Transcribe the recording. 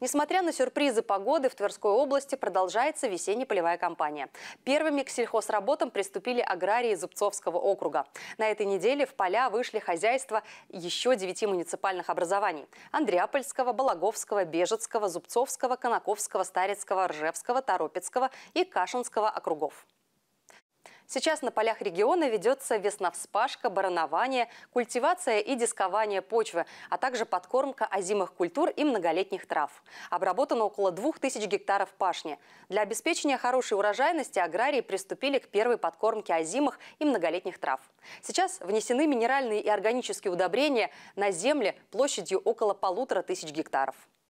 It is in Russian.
Несмотря на сюрпризы погоды, в Тверской области продолжается весенне-полевая кампания. Первыми к сельхозработам приступили аграрии Зубцовского округа. На этой неделе в поля вышли хозяйства еще девяти муниципальных образований. Андреапольского, Балаговского, Бежецкого, Зубцовского, Конаковского, Старецкого, Ржевского, Торопецкого и Кашинского округов. Сейчас на полях региона ведется весновспашка, баранование, культивация и дискование почвы, а также подкормка озимых культур и многолетних трав. Обработано около 2000 гектаров пашни. Для обеспечения хорошей урожайности аграрии приступили к первой подкормке озимых и многолетних трав. Сейчас внесены минеральные и органические удобрения на земле площадью около полутора тысяч гектаров.